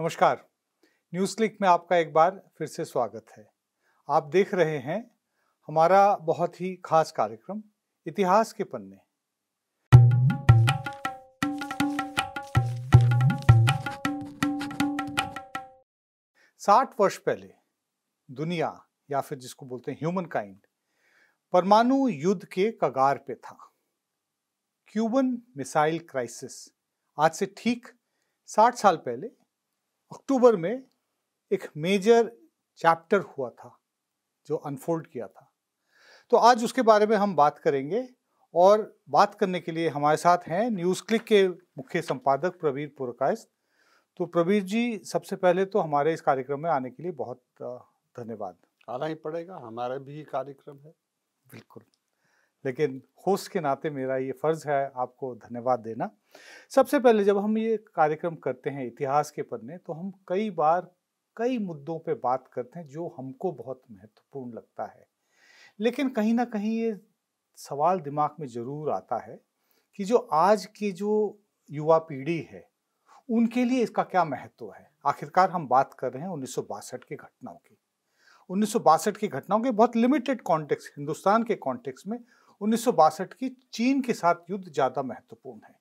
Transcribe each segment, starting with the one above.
नमस्कार news click में आपका एक बार फिर से स्वागत है आप देख रहे हैं हमारा बहुत ही खास कार्यक्रम इतिहास के पन्ने साठ वर्ष पहले दुनिया या फिर जिसको बोलते हैं ह्यूमन काइंड परमाणु युद्ध के कगार पे था क्यूबन मिसाइल क्राइसिस आज से ठीक साठ साल पहले अक्टूबर में एक मेजर चैप्टर हुआ था जो अनफोल्ड किया था तो आज उसके बारे में हम बात करेंगे और बात करने के लिए हमारे साथ हैं न्यूज़ क्लिक के मुख्य संपादक प्रवीर पुरकाश तो प्रवीर जी सबसे पहले तो हमारे इस कार्यक्रम में आने के लिए बहुत धन्यवाद आना ही पड़ेगा हमारा भी कार्यक्रम है बिल्कुल लेकिन होस्ट के नाते मेरा ये फ़र्ज़ है आपको धन्यवाद देना सबसे पहले जब हम ये कार्यक्रम करते हैं इतिहास के पन्ने तो हम कई बार कई मुद्दों पे बात करते हैं जो हमको बहुत महत्वपूर्ण लगता है लेकिन कहीं ना कहीं ये सवाल दिमाग में ज़रूर आता है कि जो आज की जो युवा पीढ़ी है उनके लिए इसका क्या महत्व है आखिरकार हम बात कर रहे हैं उन्नीस की घटनाओं की उन्नीस की घटनाओं के बहुत लिमिटेड कॉन्टेक्स्ट हिंदुस्तान के कॉन्टेक्स्ट में उन्नीस की चीन के साथ युद्ध ज़्यादा महत्वपूर्ण है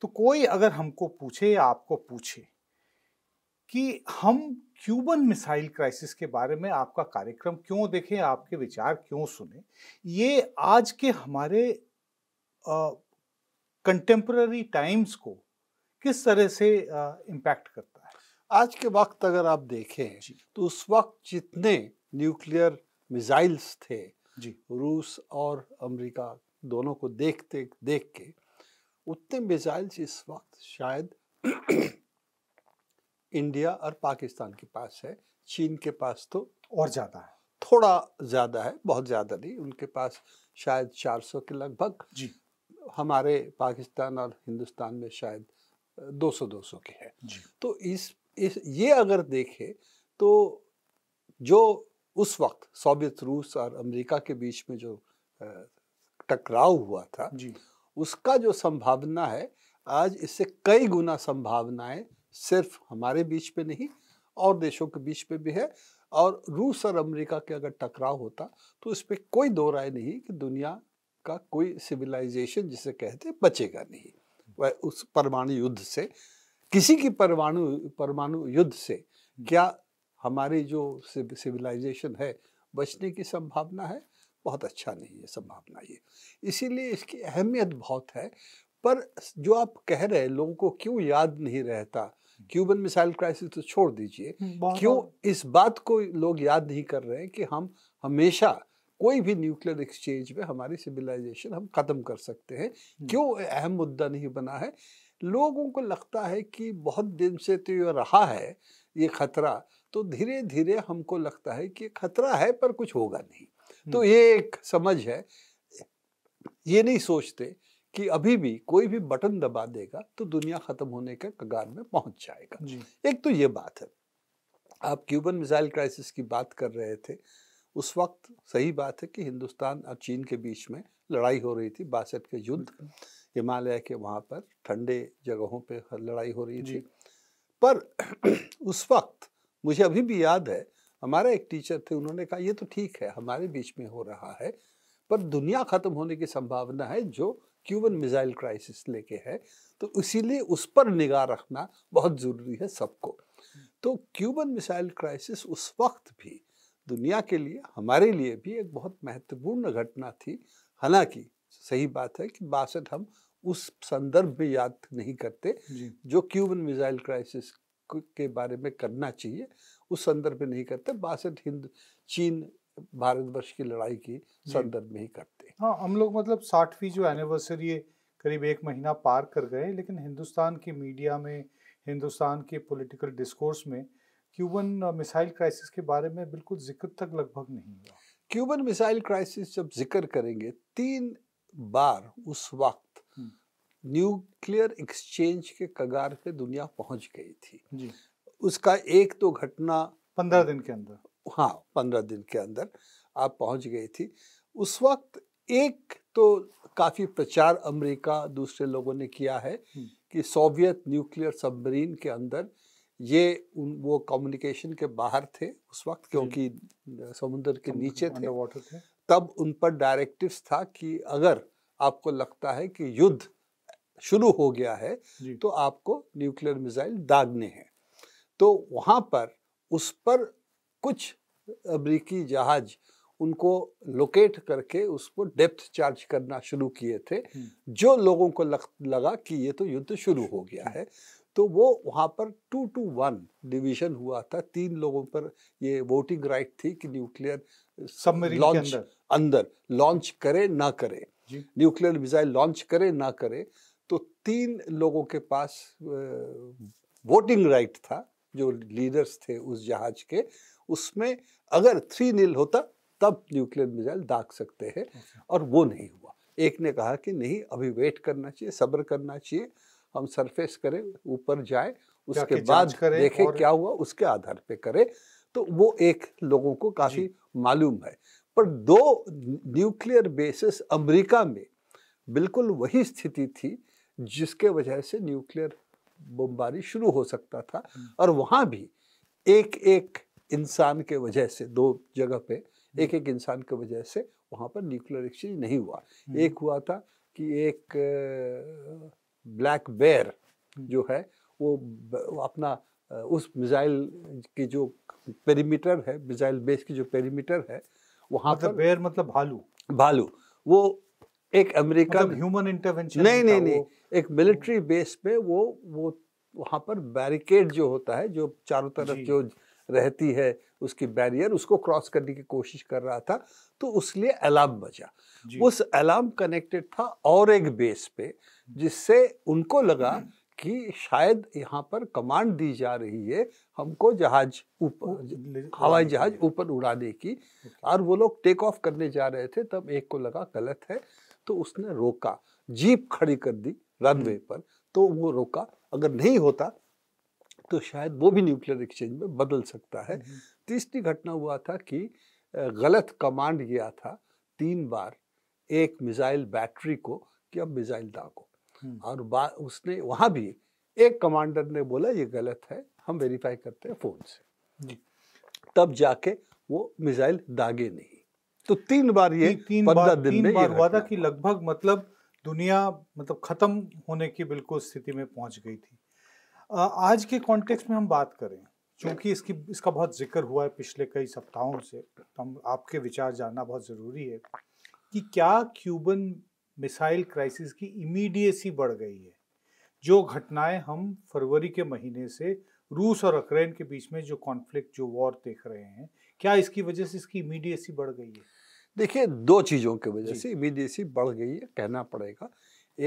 तो कोई अगर हमको पूछे या आपको पूछे कि हम क्यूबन मिसाइल क्राइसिस के बारे में आपका कार्यक्रम क्यों देखें आपके विचार क्यों सुने ये आज के हमारे कंटेम्प्ररी टाइम्स को किस तरह से इम्पैक्ट करता है आज के वक्त अगर आप देखें तो उस वक्त जितने न्यूक्लियर मिसाइल्स थे जी रूस और अमेरिका दोनों को देखते देख के उतने मिसाइल्स इस वक्त शायद इंडिया और पाकिस्तान के पास है चीन के पास तो और ज़्यादा है थोड़ा ज़्यादा है बहुत ज़्यादा नहीं उनके पास शायद 400 के लगभग जी हमारे पाकिस्तान और हिंदुस्तान में शायद 200 200 के है जी तो इस इस ये अगर देखें तो जो उस वक्त सोवियत रूस और अमेरिका के बीच में जो टकराव हुआ था जी। उसका जो संभावना है आज इससे कई गुना संभावनाएं सिर्फ हमारे बीच में नहीं और देशों के बीच में भी है और रूस और अमेरिका के अगर टकराव होता तो इस पर कोई दो राय नहीं कि दुनिया का कोई सिविलाइजेशन जिसे कहते बचेगा नहीं वह उस परमाणु युद्ध से किसी की परमाणु परमाणु युद्ध से क्या हमारी जो सिविलाइजेशन है बचने की संभावना है बहुत अच्छा नहीं है संभावना ये इसीलिए इसकी अहमियत बहुत है पर जो आप कह रहे हैं लोगों को क्यों याद नहीं रहता क्यूबन मिसाइल क्राइसिस तो छोड़ दीजिए हम्म, क्यों इस बात को लोग याद नहीं कर रहे हैं कि हम हमेशा कोई भी न्यूक्लियर एक्सचेंज में हमारी सिविलाइजेशन हम ख़त्म कर सकते हैं हम्म। क्यों अहम मुद्दा नहीं बना है लोगों को लगता है कि बहुत दिन से तो ये रहा है ये खतरा तो धीरे धीरे हमको लगता है कि खतरा है पर कुछ होगा नहीं तो ये एक समझ है ये नहीं सोचते कि अभी भी कोई भी बटन दबा देगा तो दुनिया खत्म होने के कगार में पहुंच जाएगा एक तो ये बात है आप क्यूबन मिसाइल क्राइसिस की बात कर रहे थे उस वक्त सही बात है कि हिंदुस्तान और चीन के बीच में लड़ाई हो रही थी बासठ के युद्ध हिमालय के वहाँ पर ठंडे जगहों पे लड़ाई हो रही थी पर उस वक्त मुझे अभी भी याद है हमारा एक टीचर थे उन्होंने कहा ये तो ठीक है हमारे बीच में हो रहा है पर दुनिया ख़त्म होने की संभावना है जो क्यूबन मिज़ाइल क्राइसिस लेके है तो इसीलिए उस पर निगाह रखना बहुत ज़रूरी है सबको तो क्यूबन मिसाइल क्राइसिस उस वक्त भी दुनिया के लिए हमारे लिए भी एक बहुत महत्वपूर्ण घटना थी हालांकि सही बात है कि बासठ हम उस संदर्भ में याद नहीं करते जो क्यूबन मिसाइल क्राइसिस के बारे में करना चाहिए उस संदर्भ में नहीं करते बासठ हिंद चीन भारतवर्ष की लड़ाई की संदर्भ में ही करते हाँ हम लोग मतलब साठवीं जो एनिवर्सरी है करीब एक महीना पार कर गए लेकिन हिंदुस्तान की मीडिया में हिंदुस्तान के पॉलिटिकल डिस्कोर्स में क्यूबन मिसाइल क्राइसिस के बारे में बिल्कुल जिक्र तक लगभग नहीं हुआ क्यूबन मिसाइल क्राइसिस जब जिक्र करेंगे तीन बार उस वक्त न्यूक्लियर एक्सचेंज के कगार पे दुनिया पहुंच गई थी जी। उसका एक तो घटना पंद्रह दिन के अंदर हाँ पंद्रह दिन के अंदर आप पहुंच गई थी उस वक्त एक तो काफ़ी प्रचार अमेरिका दूसरे लोगों ने किया है कि सोवियत न्यूक्लियर सबमरीन के अंदर ये उन वो कम्युनिकेशन के बाहर थे उस वक्त क्योंकि समुद्र के नीचे थे वाटर थे तब उन पर डायरेक्टिव्स था कि अगर आपको लगता है कि युद्ध शुरू हो गया है तो आपको न्यूक्लियर मिसाइल दागने हैं तो वहाँ पर उस पर कुछ अमरीकी जहाज उनको लोकेट करके उसको डेप्थ चार्ज करना शुरू किए थे जो लोगों को लग, लगा कि ये तो युद्ध शुरू हो गया है तो वो वहाँ पर टू टू वन डिवीजन हुआ था तीन लोगों पर ये वोटिंग राइट थी कि न्यूक्लियर सबमरीन लॉन्च अंदर लॉन्च करे ना करे न्यूक्लियर मिसाइल लॉन्च करे ना करे तो तीन लोगों के पास वोटिंग राइट था जो लीडर्स थे उस जहाज के उसमें अगर थ्री नील होता तब न्यूक्लियर मिसाइल दाग सकते हैं अच्छा। और वो नहीं हुआ एक ने कहा कि नहीं अभी वेट करना चाहिए सब्र करना चाहिए हम सरफेस करें ऊपर जाए उसके बाद देखें और... क्या हुआ उसके आधार पे करें तो वो एक लोगों को काफ़ी मालूम है पर दो न्यूक्लियर बेसिस अमेरिका में बिल्कुल वही स्थिति थी जिसके वजह से न्यूक्लियर बमबारी शुरू हो सकता था हम्म। और वहाँ भी एक एक इंसान के वजह से दो जगह पे हम्म। एक एक इंसान के वजह से वहाँ पर न्यूक्लियर एक्सचेंज नहीं हुआ हम्म। एक हुआ था कि एक ब्लैक बेयर जो है वो अपना उस मिसाइल की जो पेरीमीटर है मिसाइल बेस की जो पेरीमीटर है वहाँ मतलब पर बेयर मतलब भालू भालू वो एक अमेरिका मतलब ह्यूमन इंटरवेंशन नहीं नहीं नहीं एक मिलिट्री बेस पे वो वो वहाँ पर बैरिकेड जो होता है जो चारों तरफ जो रहती है उसकी बैरियर उसको क्रॉस करने की कोशिश कर रहा था तो उसलिए अलार्म बजा उस अलार्म कनेक्टेड था और एक बेस पे जिससे उनको लगा हम्म। कि शायद यहाँ पर कमांड दी जा रही है हमको जहाज ऊपर हवाई जहाज ऊपर उड़ाने की और वो लोग टेक ऑफ करने जा रहे थे तब एक को लगा गलत है तो उसने रोका जीप खड़ी कर दी रनवे हम्म। पर तो वो रोका अगर नहीं होता तो शायद वो भी न्यूक्लियर एक्सचेंज में बदल सकता है हम्म। तीसरी घटना हुआ था कि गलत कमांड गया था तीन बार एक मिसाइल बैटरी को कि अब मिसाइल दागो हम्म। और उसने वहाँ भी एक कमांडर ने बोला ये गलत है हम वेरीफाई करते हैं फ़ोन से तब जाके वो मिसाइल दागे नहीं तो तीन बार ये तीन बार दिन तीन में बार हुआ था कि लगभग मतलब दुनिया मतलब ख़त्म होने की बिल्कुल स्थिति में पहुंच गई थी आज के कॉन्टेक्स्ट में हम बात करें क्योंकि इसकी इसका बहुत जिक्र हुआ है पिछले कई सप्ताहों से हम आपके विचार जानना बहुत ज़रूरी है कि क्या क्यूबन मिसाइल क्राइसिस की इमीडिएसी बढ़ गई है जो घटनाएं हम फरवरी के महीने से रूस और यूक्रेन के बीच में जो कॉन्फ्लिक्ट जो वॉर देख रहे हैं क्या इसकी वजह से इसकी इमीडिएसी बढ़ गई है देखिए दो चीज़ों की वजह से इमीडिएसी बढ़ गई है कहना पड़ेगा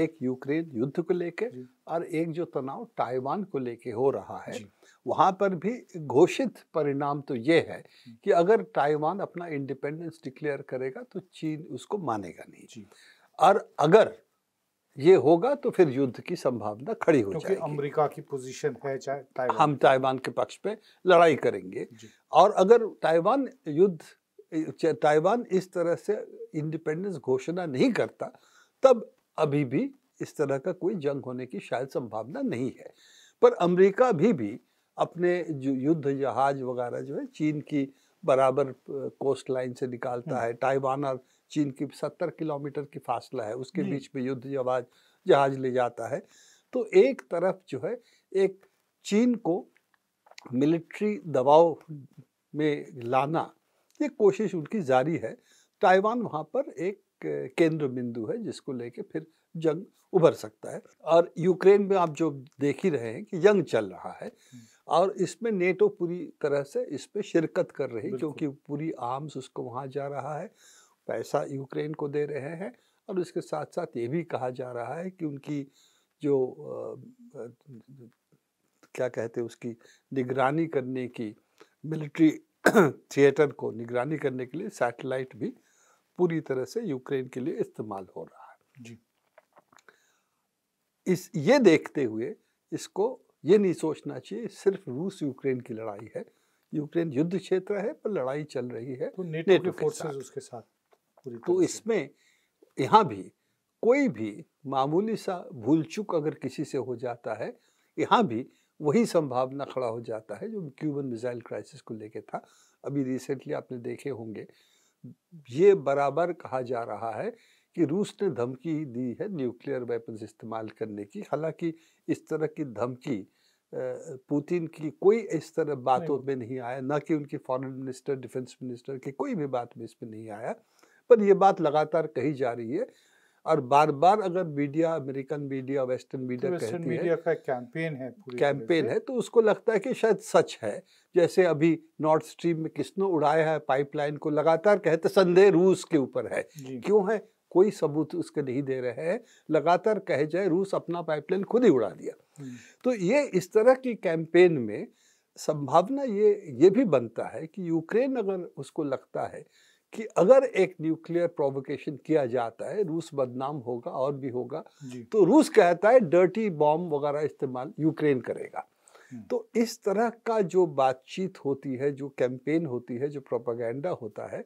एक यूक्रेन युद्ध को लेके और एक जो तनाव ताइवान को लेके हो रहा है वहाँ पर भी घोषित परिणाम तो ये है कि अगर ताइवान अपना इंडिपेंडेंस डिक्लेयर करेगा तो चीन उसको मानेगा नहीं और अगर ये होगा तो फिर युद्ध की संभावना खड़ी हो जाएगी अमेरिका की पोजीशन है चाहे हम ताइवान के पक्ष पे लड़ाई करेंगे और अगर ताइवान युद्ध ताइवान इस तरह से इंडिपेंडेंस घोषणा नहीं करता तब अभी भी इस तरह का कोई जंग होने की शायद संभावना नहीं है पर अमेरिका भी भी अपने जो युद्ध जहाज वगैरह जो है चीन की बराबर कोस्ट लाइन से निकालता हम्म। है ताइवान और चीन की सत्तर किलोमीटर की फासला है उसके बीच में युद्ध जहाज जहाज ले जाता है तो एक तरफ जो है एक चीन को मिलिट्री दबाव में लाना ये कोशिश उनकी जारी है ताइवान वहाँ पर एक केंद्र बिंदु है जिसको लेके फिर जंग उभर सकता है और यूक्रेन में आप जो देख ही रहे हैं कि जंग चल रहा है हम्म। और इसमें नेटो पूरी तरह से इस पर शिरकत कर रही क्योंकि पूरी आर्म्स उसको वहाँ जा रहा है पैसा यूक्रेन को दे रहे हैं और इसके साथ साथ ये भी कहा जा रहा है कि उनकी जो आ, आ, क्या कहते हैं उसकी निगरानी करने की मिलिट्री थिएटर को निगरानी करने के लिए सैटेलाइट भी पूरी तरह से यूक्रेन के लिए इस्तेमाल हो रहा है जी इस ये देखते हुए इसको ये नहीं सोचना चाहिए सिर्फ रूस यूक्रेन की लड़ाई है यूक्रेन युद्ध क्षेत्र है पर लड़ाई चल रही है तो नेटो, नेटो के फोर्सेस उसके साथ पूरी तो इसमें यहाँ भी कोई भी मामूली सा भूल चुक अगर किसी से हो जाता है यहाँ भी वही संभावना खड़ा हो जाता है जो क्यूबन मिसाइल क्राइसिस को लेके था अभी रिसेंटली आपने देखे होंगे ये बराबर कहा जा रहा है कि रूस ने धमकी दी है न्यूक्लियर वेपन्स इस्तेमाल करने की हालांकि इस तरह की धमकी पुतिन की कोई इस तरह बातों में नहीं आया ना कि उनके फॉरेन मिनिस्टर डिफेंस मिनिस्टर की कोई भी बात में इसमें नहीं आया पर यह बात लगातार कही जा रही है और बार बार अगर मीडिया अमेरिकन मीडिया वेस्टर्न तो मीडिया तो वेस्टर्न मीडिया का कैंपेन है कैंपेन है तो उसको लगता है कि शायद सच है जैसे अभी नॉर्थ स्ट्रीम में किसने उड़ाया है पाइपलाइन को लगातार कहते संदेह रूस के ऊपर है क्यों है कोई सबूत उसके नहीं दे रहे हैं लगातार कहे जाए रूस अपना पाइपलाइन खुद ही उड़ा दिया हम्म। तो ये इस तरह की कैंपेन में संभावना ये ये भी बनता है कि यूक्रेन अगर उसको लगता है कि अगर एक न्यूक्लियर प्रोवोकेशन किया जाता है रूस बदनाम होगा और भी होगा तो रूस कहता है डर्टी बॉम्ब वगैरह इस्तेमाल यूक्रेन करेगा तो इस तरह का जो बातचीत होती है जो कैंपेन होती है जो प्रोपागेंडा होता है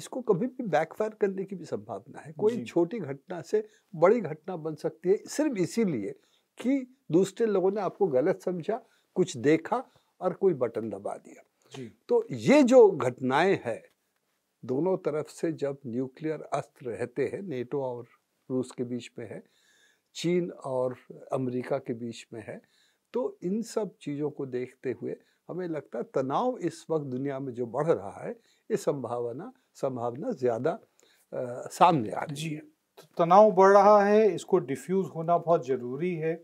इसको कभी भी बैकफायर करने की भी संभावना है कोई छोटी घटना से बड़ी घटना बन सकती है सिर्फ इसीलिए कि दूसरे लोगों ने आपको गलत समझा कुछ देखा और कोई बटन दबा दिया तो ये जो घटनाएं हैं दोनों तरफ से जब न्यूक्लियर अस्त्र रहते हैं नेटो और रूस के बीच में है चीन और अमेरिका के बीच में है तो इन सब चीज़ों को देखते हुए हमें लगता है तनाव इस वक्त दुनिया में जो बढ़ रहा है ये संभावना संभावना ज़्यादा सामने आ रही है तो तनाव बढ़ रहा है इसको डिफ्यूज़ होना बहुत ज़रूरी है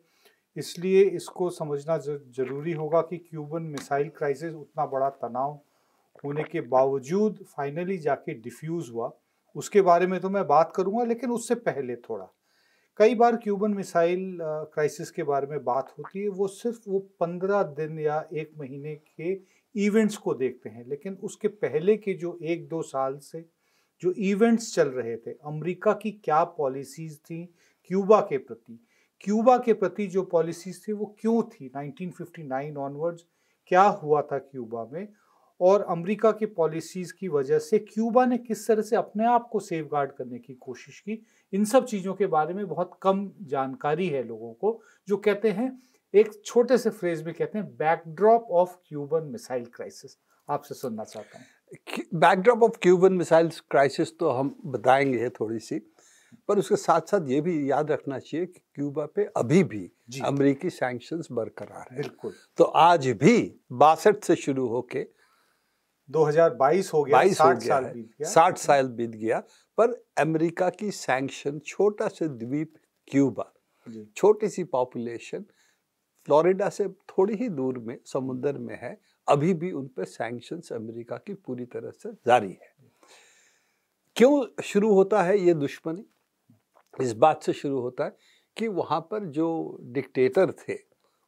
इसलिए इसको समझना ज़रूरी होगा कि क्यूबन मिसाइल क्राइसिस उतना बड़ा तनाव होने के बावजूद फाइनली जाके डिफ्यूज़ हुआ उसके बारे में तो मैं बात करूंगा लेकिन उससे पहले थोड़ा कई बार क्यूबन मिसाइल क्राइसिस के बारे में बात होती है वो सिर्फ वो पंद्रह दिन या एक महीने के इवेंट्स को देखते हैं लेकिन उसके पहले के जो एक दो साल से जो इवेंट्स चल रहे थे अमेरिका की क्या पॉलिसीज़ थी क्यूबा के प्रति क्यूबा के प्रति जो पॉलिसीज़ थी वो क्यों थी 1959 ऑनवर्ड्स क्या हुआ था क्यूबा में और अमेरिका की पॉलिसीज़ की वजह से क्यूबा ने किस तरह से अपने आप को सेफ गार्ड करने की कोशिश की इन सब चीज़ों के बारे में बहुत कम जानकारी है लोगों को जो कहते हैं एक छोटे से फ्रेज में कहते हैं backdrop of Cuban missile crisis आपसे सुनना चाहता हूँ backdrop of Cuban missile crisis तो हम बताएंगे थोड़ी सी पर उसके साथ साथ ये भी याद रखना चाहिए कि क्यूबा पे अभी भी अमेरिकी सैंक्शंस बरकरार है बिल्कुल तो आज भी बासठ से शुरू होके 2022 हो गया 22 हो गया साल बीत गया साठ साल बीत गया पर अमेरिका की सैंक्शन छोटा सा द्वीप क्यूबा छोटी सी पॉपुलेशन फ्लोरिडा से थोड़ी ही दूर में समुद्र में है अभी भी उन पर सैंक्शन अमेरिका की पूरी तरह से जारी है क्यों शुरू होता है ये दुश्मनी इस बात से शुरू होता है कि वहाँ पर जो डिक्टेटर थे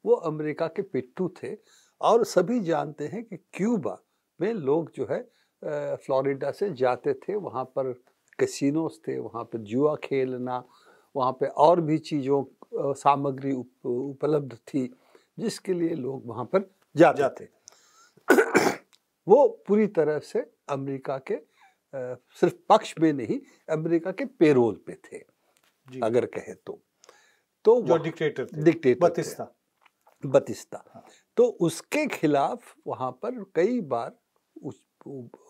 वो अमेरिका के पिट्टू थे और सभी जानते हैं कि क्यूबा में लोग जो है फ्लोरिडा से जाते थे वहाँ पर कैसिनोस थे वहाँ पर जुआ खेलना वहाँ पे और भी चीज़ों सामग्री उप, उपलब्ध थी जिसके लिए लोग वहाँ पर जाते, जाते। थे वो पूरी तरह से अमेरिका के आ, सिर्फ पक्ष में नहीं अमेरिका के पेरोल पे थे जी। अगर कहे तो तो जो डिक्टेटर थे डिक्टेटर बतिस्ता थे, बतिस्ता हाँ। तो उसके खिलाफ वहाँ पर कई बार उस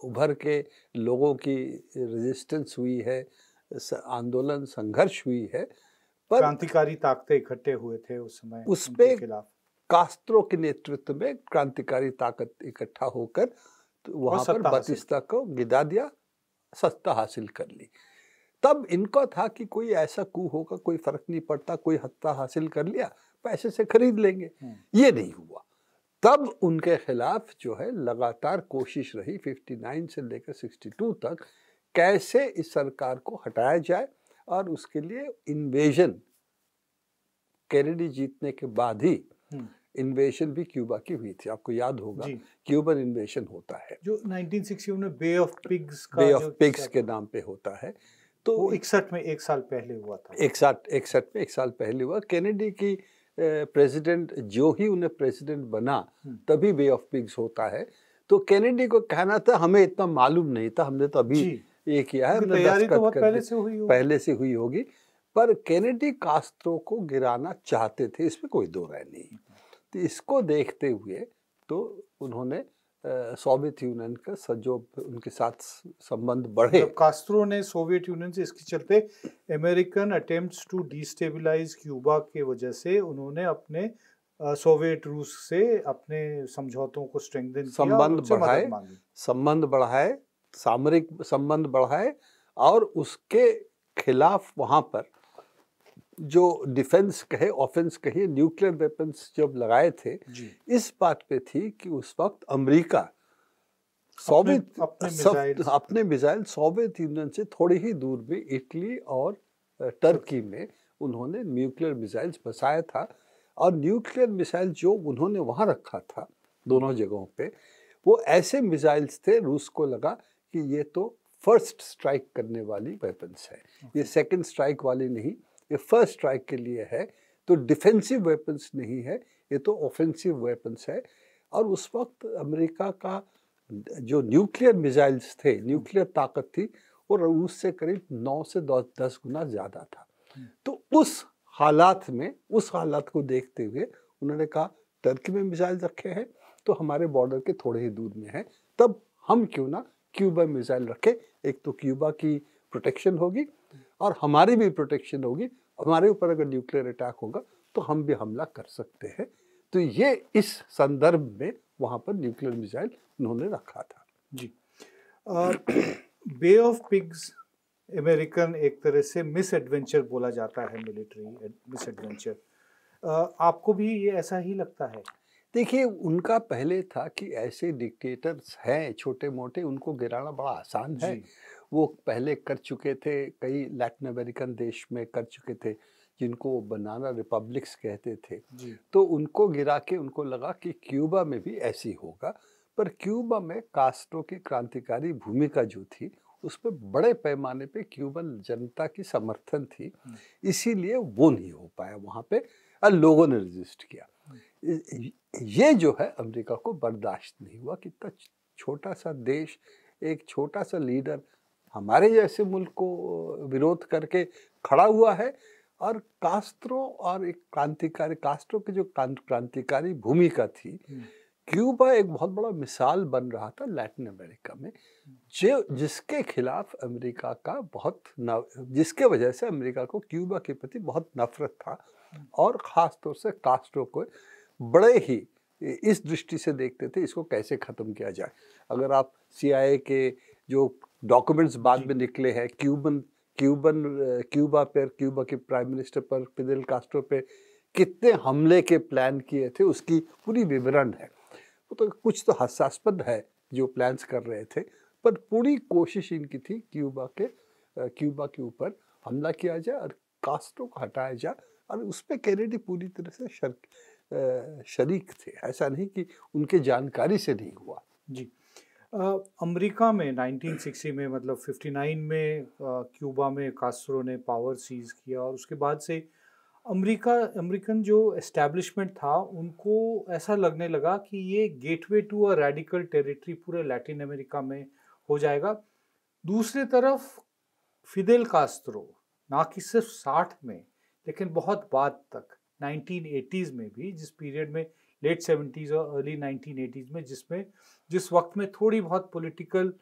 उभर के लोगों की रेजिस्टेंस हुई है आंदोलन संघर्ष हुई है पर क्रांतिकारी ताकतें इकट्ठे हुए थे उस समय उस पे कास्त्रो के नेतृत्व में क्रांतिकारी ताकत इकट्ठा होकर तो वहां पर बतिस्ता को गिदा दिया सत्ता हासिल कर ली तब इनको था कि कोई ऐसा कू होगा कोई फर्क नहीं पड़ता कोई हत्ता हासिल कर लिया पैसे से खरीद लेंगे हम्म। ये नहीं हुआ तब उनके खिलाफ जो है लगातार कोशिश रही 59 से लेकर 62 तक कैसे इस सरकार को हटाया जाए और उसके लिए इन्वेजन कैनेडी जीतने के बाद ही इन्वेशन हम्म। भी क्यूबा की हुई थी आपको याद होगा क्यूबन इन्वेशन होता है जो 1961 में बे ऑफ पिग्स का बे ऑफ पिग्स के नाम पे होता है तो इकसठ में एक साल पहले हुआ था इकसठ इकसठ में एक साल पहले हुआ कैनेडी की प्रेसिडेंट जो ही उन्हें प्रेसिडेंट बना हम्म। तभी बे ऑफ पिग्स होता है तो कैनेडी को कहना था हमें इतना मालूम नहीं था हमने तो अभी ये किया है हमने तो पहले से हुई पहले से हुई होगी पर कैनेडी कास्त्रो को गिराना चाहते थे इसमें कोई दो राय नहीं तो इसको देखते हुए तो उन्होंने सोवियत यूनियन का सहयोग उनके साथ संबंध बढ़े तो कास्त्रो ने सोवियत यूनियन से इसके चलते American attempts to destabilise Cuba के वजह से उन्होंने अपने सोवियत रूस से अपने समझौतों को स्ट्रेंथन संबंध बढ़ाए संबंध बढ़ाए सामरिक संबंध बढ़ाए और उसके खिलाफ वहाँ पर जो डिफेंस कहे ऑफेंस कहे न्यूक्लियर वेपन्स जब लगाए थे इस बात पे थी कि उस वक्त अमेरिका सोवियत अपने मिसाइल सोवियत यूनियन से थोड़ी ही दूर में इटली और टर्की में उन्होंने न्यूक्लियर मिसाइल्स बसाया था और न्यूक्लियर मिसाइल जो उन्होंने वहाँ रखा था दोनों जगहों पे वो ऐसे मिसाइल्स थे रूस को लगा कि ये तो फर्स्ट स्ट्राइक करने वाली वेपन्स है ये सेकंड स्ट्राइक वाली नहीं ये फर्स्ट स्ट्राइक के लिए है तो डिफेंसिव वेपन्स नहीं है ये तो ऑफेंसिव वेपन्स है और उस वक्त अमेरिका का जो न्यूक्लियर मिसाइल्स थे न्यूक्लियर ताकत थी वो रूस से करीब नौ से दस दस गुना ज़्यादा था हम्म। तो उस हालात में उस हालात को देखते हुए उन्होंने कहा टर्की में मिसाइल रखे हैं तो हमारे बॉर्डर के थोड़े ही दूर में है तब हम क्यों ना क्यूबा मिसाइल रखें एक तो क्यूबा की प्रोटेक्शन होगी और हमारी भी प्रोटेक्शन होगी हमारे ऊपर अगर न्यूक्लियर अटैक होगा तो हम भी हमला कर सकते हैं तो ये इस संदर्भ में वहाँ पर न्यूक्लियर मिसाइल उन्होंने रखा था जी बे ऑफ पिग्स अमेरिकन एक तरह से मिस एडवेंचर बोला जाता है मिलिट्री मिस एडवेंचर आपको भी ये ऐसा ही लगता है देखिए उनका पहले था कि ऐसे डिक्टेटर्स हैं छोटे मोटे उनको गिराना बड़ा आसान है वो पहले कर चुके थे कई लैटिन अमेरिकन देश में कर चुके थे जिनको वो बनाना रिपब्लिक्स कहते थे तो उनको गिरा के उनको लगा कि क्यूबा में भी ऐसी होगा पर क्यूबा में कास्टो की क्रांतिकारी भूमिका जो थी उस पर बड़े पैमाने पे क्यूबन जनता की समर्थन थी हम्म। इसीलिए वो नहीं हो पाया वहाँ पे और लोगों ने रजिस्ट किया हम्म। ये जो है अमेरिका को बर्दाश्त नहीं हुआ कि इतना छोटा सा देश एक छोटा सा लीडर हमारे जैसे मुल्क को विरोध करके खड़ा हुआ है और कास्त्रो और एक क्रांतिकारी कास्ट्रो की जो क्रांतिकारी भूमिका थी क्यूबा एक बहुत बड़ा मिसाल बन रहा था लैटिन अमेरिका में जो जिसके खिलाफ अमेरिका का बहुत न जिसके वजह से अमेरिका को क्यूबा के प्रति बहुत नफरत था और ख़ास तौर से कास्ट्रो को बड़े ही इस दृष्टि से देखते थे इसको कैसे ख़त्म किया जाए अगर आप सीआईए के जो डॉक्यूमेंट्स बाद में निकले हैं क्यूबन क्यूबन क्यूबा पर क्यूबा के प्राइम मिनिस्टर पर फिदल कास्ट्रो पे कितने हमले के प्लान किए थे उसकी पूरी विवरण है वो तो कुछ तो हास्यास्पद है जो प्लान्स कर रहे थे पर पूरी कोशिश इनकी थी क्यूबा के क्यूबा uh, के ऊपर हमला किया जाए और कास्ट्रो को हटाया जाए और उस पर कैनेडी पूरी तरह से शर्क uh, शरीक थे ऐसा नहीं कि उनके जानकारी से नहीं हुआ जी अमेरिका में 1960 में मतलब 59 में क्यूबा में कास्ट्रो ने पावर सीज किया और उसके बाद से अमेरिका अमेरिकन जो एस्टेब्लिशमेंट था उनको ऐसा लगने लगा कि ये gateway to a radical territory पूरे लैटिन अमेरिका में हो जाएगा दूसरी तरफ फिदेल कास्त्रो ना कि सिर्फ साठ में लेकिन बहुत बाद तक 1980s में भी जिस पीरियड में लेट सेवेंटीज़ और अर्ली नाइनटीन एटीज़ में जिसमें जिस वक्त में थोड़ी बहुत पॉलिटिकल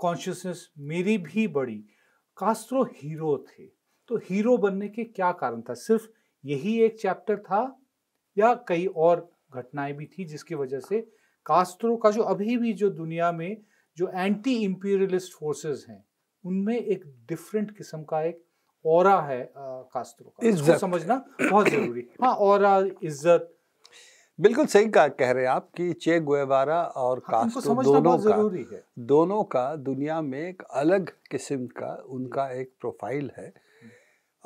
कॉन्शियसनेस uh, मेरी भी बड़ी कास्त्रो हीरो थे तो हीरो बनने के क्या कारण था सिर्फ यही एक चैप्टर था या कई और घटनाएं भी थी जिसकी वजह से कास्त्रो का जो अभी भी जो दुनिया में जो एंटी इम्पीरियलिस्ट फोर्सेस हैं उनमें एक डिफरेंट किस्म का एक और है आ, uh, कास्त्रो का इसको समझना बहुत जरूरी हाँ और इज्जत बिल्कुल सही कहा कह रहे हैं आप कि चे गुएवारा और हाँ, कास्टो दोनों का है। दोनों का दुनिया में एक अलग किस्म का उनका एक प्रोफाइल है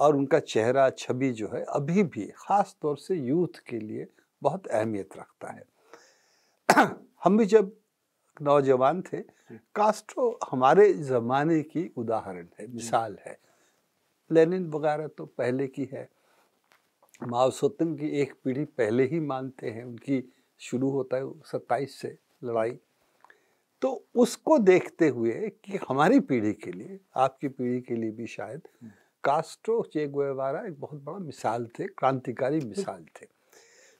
और उनका चेहरा छवि जो है अभी भी ख़ास तौर से यूथ के लिए बहुत अहमियत रखता है हम भी जब नौजवान थे कास्ट्रो हमारे ज़माने की उदाहरण है मिसाल है लेनिन वगैरह तो पहले की है माओसोतन की एक पीढ़ी पहले ही मानते हैं उनकी शुरू होता है सत्ताईस से लड़ाई तो उसको देखते हुए कि हमारी पीढ़ी के लिए आपकी पीढ़ी के लिए भी शायद हम्म। कास्ट्रो चे एक बहुत बड़ा मिसाल थे क्रांतिकारी मिसाल थे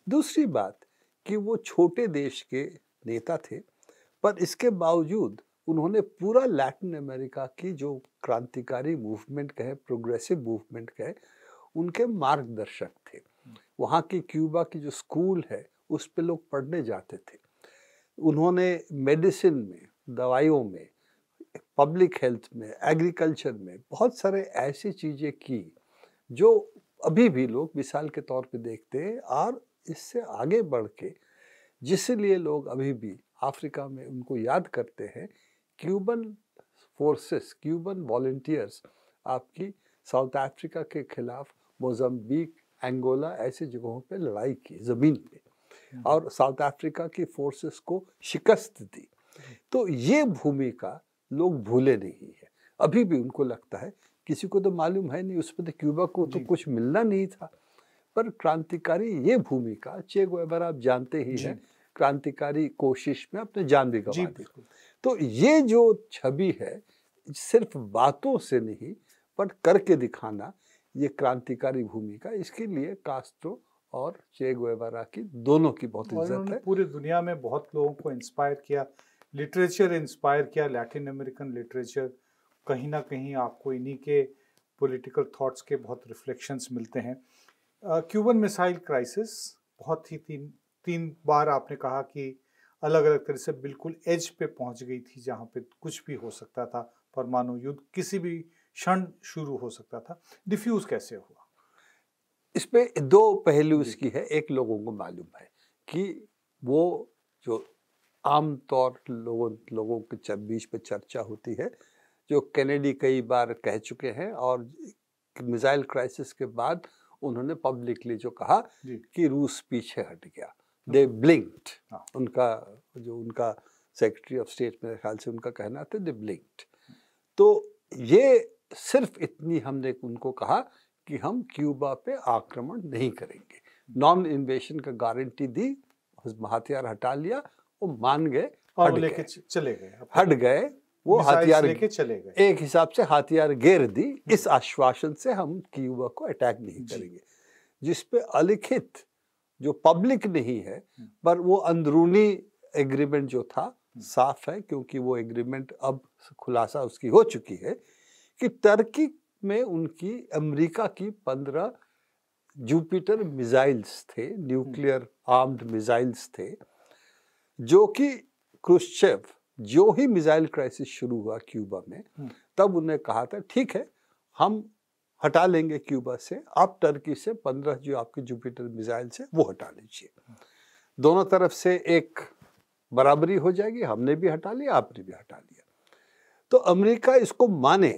दूसरी बात कि वो छोटे देश के नेता थे पर इसके बावजूद उन्होंने पूरा लैटिन अमेरिका की जो क्रांतिकारी मूवमेंट कहे प्रोग्रेसिव मूवमेंट कहे उनके मार्गदर्शक थे वहाँ की क्यूबा की जो स्कूल है उस पर लोग पढ़ने जाते थे उन्होंने मेडिसिन में दवाइयों में पब्लिक हेल्थ में एग्रीकल्चर में बहुत सारे ऐसी चीज़ें की जो अभी भी लोग मिसाल के तौर पे देखते हैं और इससे आगे बढ़ के जिसलिए लोग अभी भी अफ्रीका में उनको याद करते हैं क्यूबन फोर्सेस क्यूबन वॉल्टियर्स आपकी साउथ अफ्रीका के खिलाफ मोजम्बिक एंगोला ऐसे जगहों पे लड़ाई की ज़मीन पे और साउथ अफ्रीका की फोर्सेस को शिकस्त दी तो ये भूमिका लोग भूले नहीं है अभी भी उनको लगता है किसी को तो मालूम है नहीं उसमें तो क्यूबा को तो कुछ मिलना नहीं था पर क्रांतिकारी ये भूमिका चे गुएबर आप जानते ही हैं क्रांतिकारी कोशिश में अपने जान भी गवा दी तो ये जो छवि है सिर्फ बातों से नहीं पर करके दिखाना ये क्रांतिकारी भूमिका इसके लिए कास्ट्रो और चे गुएवारा की दोनों की बहुत इज्जत है पूरी दुनिया में बहुत लोगों को इंस्पायर किया लिटरेचर इंस्पायर किया लैटिन अमेरिकन लिटरेचर कहीं ना कहीं आपको इन्हीं के पॉलिटिकल थॉट्स के बहुत रिफ्लेक्शंस मिलते हैं क्यूबन मिसाइल क्राइसिस बहुत ही तीन तीन बार आपने कहा कि अलग अलग तरह से बिल्कुल एज पे पहुंच गई थी जहां पे कुछ भी हो सकता था परमाणु युद्ध किसी भी क्षण शुरू हो सकता था डिफ्यूज कैसे हुआ इस पे दो पहलू इसकी है एक लोगों को मालूम है कि वो जो आमतौर लोगों लोगों के बीच पे चर्चा होती है जो कैनेडी कई बार कह चुके हैं और मिसाइल क्राइसिस के बाद उन्होंने पब्लिकली जो कहा कि रूस पीछे हट गया दे ब्लिंक्ड हाँ। हाँ। उनका जो उनका सेक्रेटरी ऑफ स्टेट मेरे ख्याल से उनका कहना था दे ब्लिंक्ड तो ये सिर्फ इतनी हमने उनको कहा कि हम क्यूबा पे आक्रमण नहीं करेंगे नॉन इन्वेशन का गारंटी दी हथियार हटा लिया वो मान गए और लेके चले गए हट गए वो हथियार लेके चले गए एक हिसाब से हथियार घेर दी इस आश्वासन से हम क्यूबा को अटैक नहीं करेंगे जिसपे अलिखित जो पब्लिक नहीं है हम्म। पर वो अंदरूनी एग्रीमेंट जो था हम्म। साफ है क्योंकि वो एग्रीमेंट अब खुलासा उसकी हो चुकी है कि टर्की में उनकी अमेरिका की पंद्रह जुपिटर मिसाइल्स थे न्यूक्लियर आर्म्ड मिसाइल्स थे जो कि क्रुश्चेव जो ही मिसाइल क्राइसिस शुरू हुआ क्यूबा में हम्म। तब उन्हें कहा था ठीक है हम हटा लेंगे क्यूबा से आप टर्की से पंद्रह जो आपके जुपिटर मिसाइल से वो हटा लीजिए दोनों तरफ से एक बराबरी हो जाएगी हमने भी हटा लिया आपने भी हटा लिया तो अमेरिका इसको माने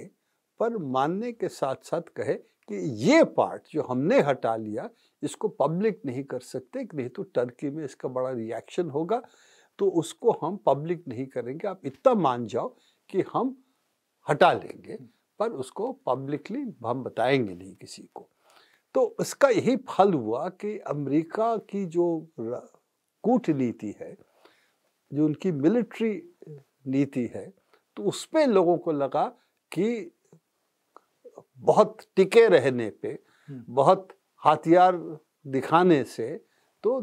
पर मानने के साथ साथ कहे कि ये पार्ट जो हमने हटा लिया इसको पब्लिक नहीं कर सकते नहीं तो टर्की में इसका बड़ा रिएक्शन होगा तो उसको हम पब्लिक नहीं करेंगे आप इतना मान जाओ कि हम हटा लेंगे हम्म। पर उसको पब्लिकली हम बताएंगे नहीं किसी को तो इसका यही फल हुआ कि अमेरिका की जो कूटनीति है जो उनकी मिलिट्री नीति है तो उस पर लोगों को लगा कि बहुत टिके रहने पे हम्म। बहुत हथियार दिखाने से तो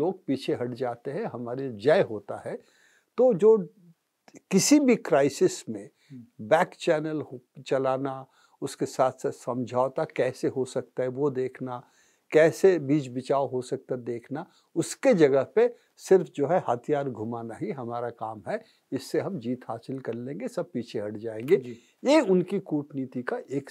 लोग पीछे हट जाते हैं हमारे जय होता है तो जो किसी भी क्राइसिस में बैक हम्म। चैनल चलाना उसके साथ साथ समझौता कैसे हो सकता है वो देखना कैसे बीज बिचाव हो सकता देखना उसके जगह पे सिर्फ जो है हथियार घुमाना ही हमारा काम है इससे हम जीत हासिल कर लेंगे सब पीछे हट जाएंगे ये उनकी कूटनीति का एक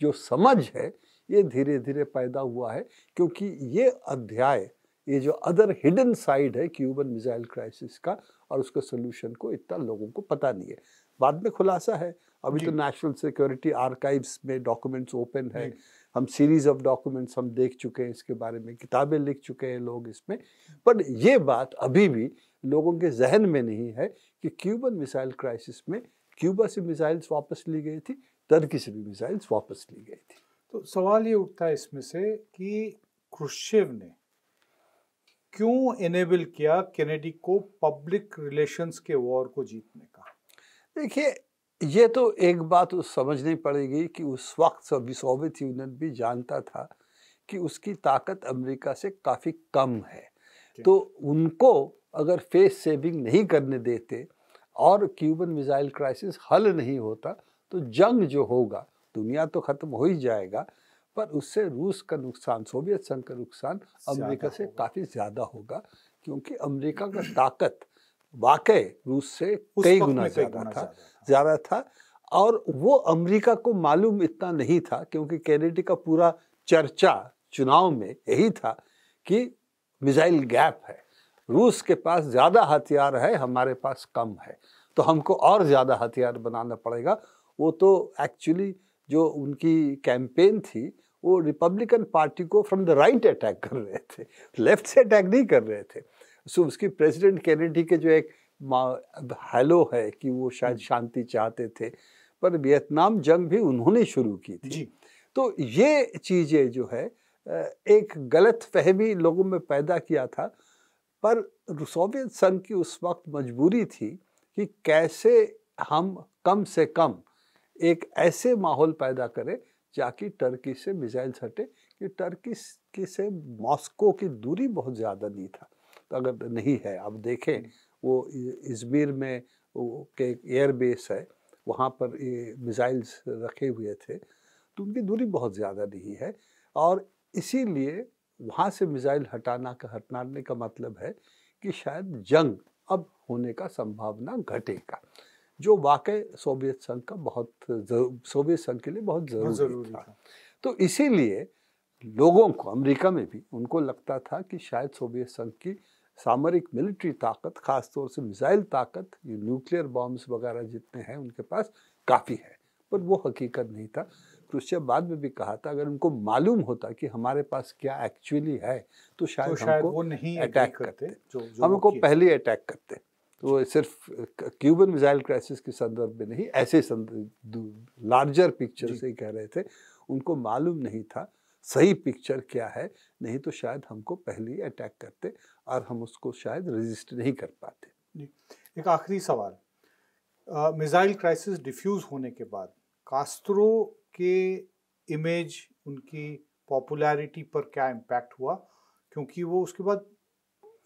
जो समझ है ये धीरे धीरे पैदा हुआ है क्योंकि ये अध्याय ये जो अदर हिडन साइड है क्यूबन मिसाइल क्राइसिस का और उसके सोल्यूशन को इतना लोगों को पता नहीं है बाद में खुलासा है अभी तो नेशनल सिक्योरिटी आर्काइव्स में डॉक्यूमेंट्स ओपन है हम सीरीज ऑफ डॉक्यूमेंट्स हम देख चुके हैं इसके बारे में किताबें लिख चुके हैं लोग इसमें पर ये बात अभी भी लोगों के जहन में नहीं है कि क्यूबन मिसाइल क्राइसिस में क्यूबा से मिसाइल्स वापस ली गई थी तर्की से भी मिसाइल्स वापस ली गई थी तो सवाल ये उठता है इसमें से कि क्रुशेव ने क्यों इनेबल किया कैनेडी को पब्लिक रिलेशंस के वॉर को जीतने का देखिए ये तो एक बात उस समझनी पड़ेगी कि उस वक्त सभी सोवियत यूनियन भी जानता था कि उसकी ताकत अमेरिका से काफ़ी कम है तो उनको अगर फेस सेविंग नहीं करने देते और क्यूबन मिसाइल क्राइसिस हल नहीं होता तो जंग जो होगा दुनिया तो ख़त्म हो ही जाएगा पर उससे रूस का नुकसान सोवियत संघ का नुकसान अमेरिका से काफ़ी ज़्यादा होगा क्योंकि अमेरिका का ताकत वाकई रूस से कई गुना ज्यादा था ज्यादा था और वो अमेरिका को मालूम इतना नहीं था क्योंकि कैनेडी का पूरा चर्चा चुनाव में यही था कि मिसाइल गैप है रूस के पास ज़्यादा हथियार है हमारे पास कम है तो हमको और ज़्यादा हथियार बनाना पड़ेगा वो तो एक्चुअली जो उनकी कैंपेन थी वो रिपब्लिकन पार्टी को फ्रॉम द राइट अटैक कर रहे थे लेफ्ट से अटैक नहीं कर रहे थे सो उसकी प्रेसिडेंट कैनेडी के जो एक हेलो है कि वो शायद हम्म। शांति चाहते थे पर वियतनाम जंग भी उन्होंने शुरू की थी जी। तो ये चीज़ें जो है एक गलत फहमी लोगों में पैदा किया था पर सोवियत संघ की उस वक्त मजबूरी थी कि कैसे हम कम से कम एक ऐसे माहौल पैदा करें जाकि टर्की से मिज़ाइल हटे कि टर्की से मॉस्को की दूरी बहुत ज़्यादा नहीं था अगर नहीं है आप देखें वो इजमेर में के एयर बेस है वहाँ पर ये मिज़ाइल्स रखे हुए थे तो उनकी दूरी बहुत ज़्यादा नहीं है और इसीलिए वहाँ से मिज़ाइल हटाना का हटाने का मतलब है कि शायद जंग अब होने का संभावना घटेगा जो वाकई सोवियत संघ का बहुत सोवियत संघ के लिए बहुत ज़रूरी, ज़रूरी था।, था तो इसीलिए लोगों को अमेरिका में भी उनको लगता था कि शायद सोवियत संघ की सामरिक मिलिट्री ताकत खासतौर से मिसाइल ताकत ये न्यूक्लियर बॉम्ब्स वगैरह जितने हैं उनके पास काफ़ी है पर वो हकीकत नहीं था क्रुश्चेव बाद में भी कहा था अगर उनको मालूम होता कि हमारे पास क्या एक्चुअली है तो शायद, तो शायद हमको नहीं अटैक करते, करते। जो, जो हमको पहले अटैक करते तो वो सिर्फ क्यूबन मिसाइल क्राइसिस के संदर्भ में नहीं ऐसे लार्जर पिक्चर से ही कह रहे थे उनको मालूम नहीं था सही पिक्चर क्या है नहीं तो शायद हमको पहले ही अटैक करते और हम उसको शायद रजिस्ट नहीं कर पाते एक आखिरी सवाल मिज़ाइल क्राइसिस डिफ्यूज़ होने के बाद कास्त्रो के इमेज उनकी पॉपुलैरिटी पर क्या इम्पैक्ट हुआ क्योंकि वो उसके बाद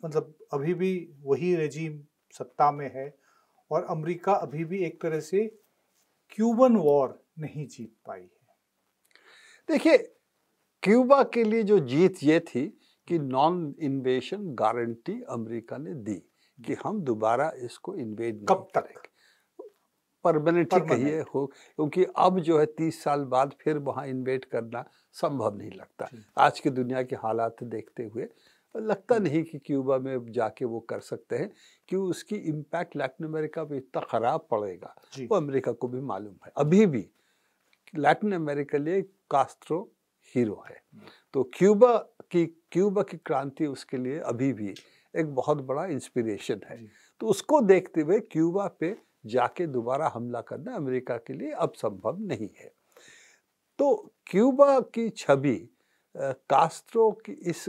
मतलब अभी भी वही रेजीम सत्ता में है और अमेरिका अभी भी एक तरह से क्यूबन वॉर नहीं जीत पाई है देखिए क्यूबा के लिए जो जीत ये थी कि नॉन इन्वेशन गारंटी अमेरिका ने दी कि हम दोबारा इसको इन्वेट कब तक परमानेंटली कहिए हो क्योंकि अब जो है तीस साल बाद फिर वहाँ इन्वेट करना संभव नहीं लगता आज की दुनिया के हालात देखते हुए लगता नहीं कि क्यूबा में जाके वो कर सकते हैं कि उसकी इम्पैक्ट लैटिन अमेरिका पे इतना ख़राब पड़ेगा वो अमेरिका को भी मालूम है अभी भी लैटिन अमेरिका लिए कास्ट्रो हीरो है तो क्यूबा की क्यूबा की क्रांति उसके लिए अभी भी एक बहुत बड़ा इंस्पिरेशन है तो उसको देखते हुए क्यूबा पे जाके दोबारा हमला करना अमेरिका के लिए अब संभव नहीं है तो क्यूबा की छवि कास्ट्रो की इस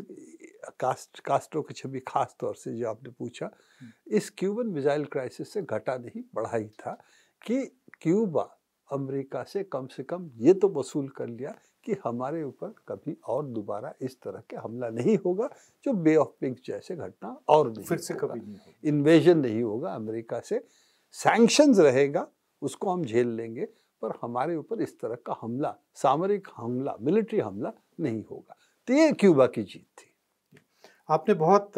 कास्ट कास्ट्रो की छवि खास तौर से जो आपने पूछा हम्म। इस क्यूबन मिजाइल क्राइसिस से घटा नहीं बढ़ा ही था कि क्यूबा अमेरिका से कम से कम ये तो वसूल कर लिया कि हमारे ऊपर कभी और दोबारा इस तरह के हमला नहीं होगा जो बे ऑफ पिंक जैसे घटना और नहीं फिर से कभी नहीं इन्वेजन नहीं होगा अमेरिका से सैंक्शंस रहेगा उसको हम झेल लेंगे पर हमारे ऊपर इस तरह का हमला सामरिक हमला मिलिट्री हमला नहीं होगा तो ये क्यूबा की जीत थी आपने बहुत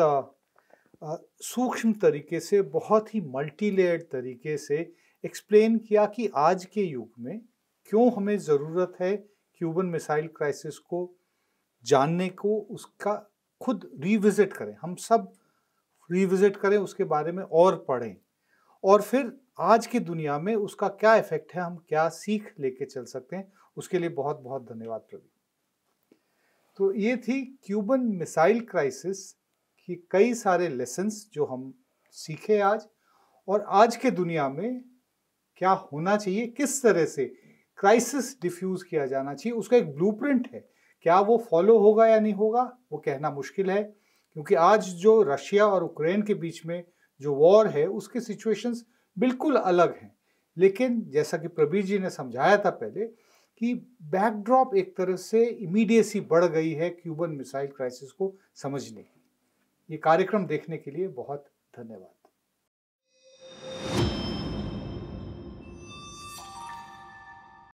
सूक्ष्म तरीके से बहुत ही मल्टीलेयर तरीके से एक्सप्लेन किया कि आज के युग में क्यों हमें ज़रूरत है क्यूबन मिसाइल क्राइसिस को जानने को उसका खुद रिविज़िट करें हम सब रिविज़िट करें उसके बारे में और पढ़ें और फिर आज की दुनिया में उसका क्या इफेक्ट है हम क्या सीख लेके चल सकते हैं उसके लिए बहुत बहुत धन्यवाद प्रवीण तो ये थी क्यूबन मिसाइल क्राइसिस की कई सारे लेसन्स जो हम सीखे आज और आज के दुनिया में क्या होना चाहिए किस तरह से क्राइसिस डिफ्यूज किया जाना चाहिए उसका एक ब्लू है क्या वो फॉलो होगा या नहीं होगा वो कहना मुश्किल है क्योंकि आज जो रशिया और यूक्रेन के बीच में जो वॉर है उसके सिचुएशंस बिल्कुल अलग हैं लेकिन जैसा कि प्रबीर जी ने समझाया था पहले कि बैकड्रॉप एक तरह से इमीडिएसी बढ़ गई है क्यूबन मिसाइल क्राइसिस को समझने की ये कार्यक्रम देखने के लिए बहुत धन्यवाद